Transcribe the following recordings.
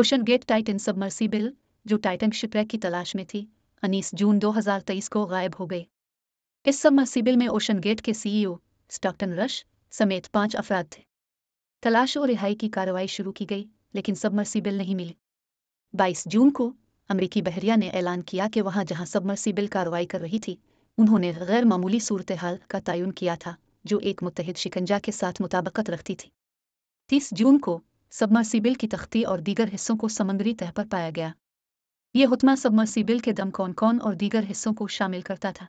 ocean Gate Titan submersible जो Titan shipwreck की तलाश में थी अनीस जून 2023 को गायब हो गई इस सबमर्सिबल में ओशन गेट के सीईओ स्टॉक्टन रश समेत पांच अफराद थे तलाश और रिहाई की कार्रवाई शुरू की गई लेकिन सबमर्सिबल नहीं मिली बाईस जून को अमरीकी बहरिया ने ऐलान किया कि वहां जहां सबमर्सिबल कार्रवाई कर रही थी उन्होंने गैर मामूली सूरत हाल का तयन किया था जो एक मुतहद शिकंजा के साथ मुताबकत रखती थी तीस जून को सबमर्सिबिल की तख्ती और दीगर हिस्सों को समंदरी तह पर पाया गया ये हुतमा सबमर्सिबिल के दम कौन कौन और दीगर हिस्सों को शामिल करता था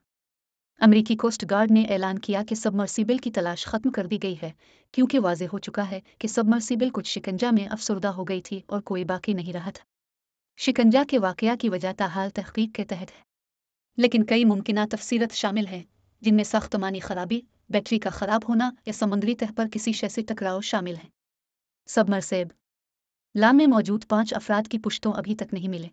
अमरीकी कोस्ट गार्ड ने ऐलान किया कि सबमर्सिबिल की तलाश खत्म कर दी गई है क्योंकि वाज हो चुका है कि सबमर्सिबिल कुछ शिकंजा में अफसरदा हो गई थी और कोई बाकी नहीं रहा था शिकंजा के वाकया की वजह ताहाल तहकीक के तहत है लेकिन कई मुमकिन तफसीरत शामिल हैं जिनमें सख्तमानी खराबी बैटरी का खराब होना या समुद्री तह पर किसी शैसे टकराव शामिल हैं सबमरसेब लाम में मौजूद पांच अफराद की पुश्तों अभी तक नहीं मिले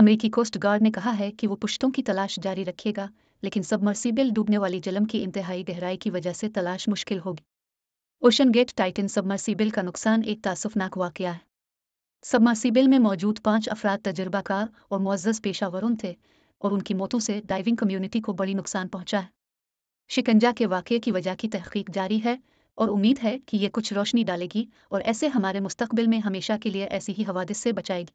अमेरिकी कोस्ट गार्ड ने कहा है कि वो पुश्तों की तलाश जारी रखेगा लेकिन सबमर्सिबल डूबने वाली जलम की इंतहाई गहराई की वजह से तलाश मुश्किल होगी ओशन गेट टाइटन सबमर्सिबल का नुकसान एक तासफनाक वाक़ है सबमर्सिबल में मौजूद पांच अफराद तजर्बाकार और मुआज़ पेशावरों थे और उनकी मौतों से डाइविंग कम्युनिटी को बड़ी नुकसान पहुंचा है शिकंजा के वाक़े की वजह की तहकीक जारी है और उम्मीद है कि ये कुछ रोशनी डालेगी और ऐसे हमारे मुस्तकबिल में हमेशा के लिए ऐसी ही हवादिस से बचाएगी